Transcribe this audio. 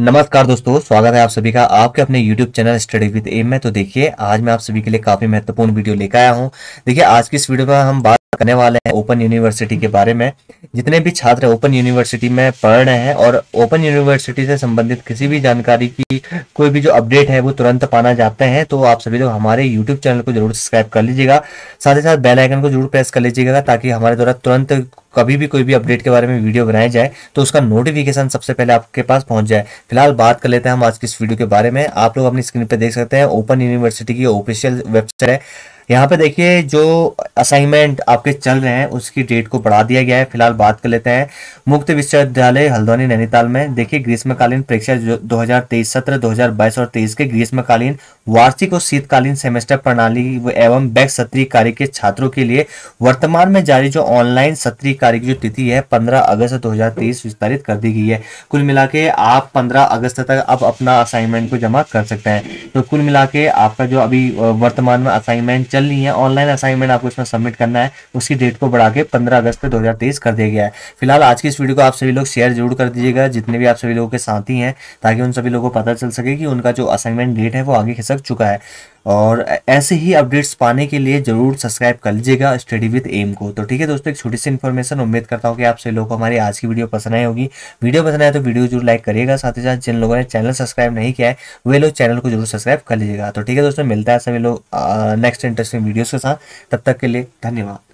नमस्कार दोस्तों स्वागत है आप सभी का आपके अपने YouTube channel study with M में तो देखिए आज मैं आप सभी के लिए काफी महत्वपूर्ण वीडियो लेकर आया हूं देखिए आज की इस वीडियो में हम बात करने वाले हैं ओपन यूनिवर्सिटी के बारे में जितने भी छात्र ओपन यूनिवर्सिटी में पढ़ रहे हैं और ओपन यूनिवर्सिटी से संबंधित किसी भी जानकारी की कोई भी जो अपडेट है वो तुरंत पाना चाहते हैं तो आप सभी लोग हमारे यूट्यूब चैनल को जरूर सब्सक्राइब कर लीजिएगा साथ ही साथ बेल आइकन को जरूर प्रेस कर लीजिएगा ताकि हमारे द्वारा तुरंत कभी भी कोई भी अपडेट के बारे में वीडियो बनाया जाए तो उसका नोटिफिकेशन सबसे पहले आपके पास पहुंच जाए फिलहाल बात कर लेते हैं हम आज की इस वीडियो के बारे में आप लोग अपनी स्क्रीन पर देख सकते हैं ओपन यूनिवर्सिटी की ऑफिशियल वेबसाइट है यहाँ पे देखिए जो असाइनमेंट आपके चल रहे हैं उसकी डेट को बढ़ा दिया गया है फिलहाल बात कर लेते हैं मुक्त विश्वविद्यालय हल्द्वानी नैनीताल में देखिए ग्रीष्मकालीन परीक्षा दो हजार तेईस दो हजार बाईस और तेईस के ग्रीष्मकालीन वार्षिक और शीतकालीन सेमेस्टर प्रणाली एवं बैक सत्रीय कार्य के छात्रों के लिए वर्तमान में जारी जो ऑनलाइन सत्रीय कार्य की जो तिथि है पंद्रह अगस्त दो हजार तेईस विस्तारित कर दी गई है कुल मिला के आप पंद्रह अगस्त तक अब अपना असाइनमेंट को जमा कर सकते हैं तो कुल मिला के आपका जो अभी वर्तमान में असाइनमेंट चल रही है ऑनलाइन असाइनमेंट आपको इसमें सबमिट करना है उसकी डेट को बढ़ा के पंद्रह अगस्त हजार दो कर दिया गया है फिलहाल आज की इस वीडियो को आप सभी लोग शेयर जरूर कर दीजिएगा जितने भी आप सभी लोगों के साथी हैं ताकि उन सभी लोगों को पता चल सके कि उनका जो असाइनमेंट डेट है वो आगे खिसक चुका है और ऐसे ही अपडेट्स पाने के लिए ज़रूर सब्सक्राइब कर लीजिएगा स्टडी विद एम को तो ठीक है दोस्तों एक छोटी सी इन्फॉर्मेशन उम्मीद करता हूँ कि आप सभी लोगों को हमारी आज की वीडियो पसंद आई होगी वीडियो पसंद आए तो वीडियो जरूर लाइक करिएगा साथ ही साथ जिन लोगों ने चैनल सब्सक्राइब नहीं किया है वे लोग चैनल को जरूर सब्सक्राइब कर लीजिएगा तो ठीक है दोस्तों मिलता है सभी लोग नेक्स्ट इंटरेस्टिंग वीडियोज़ के साथ तब तक के लिए धन्यवाद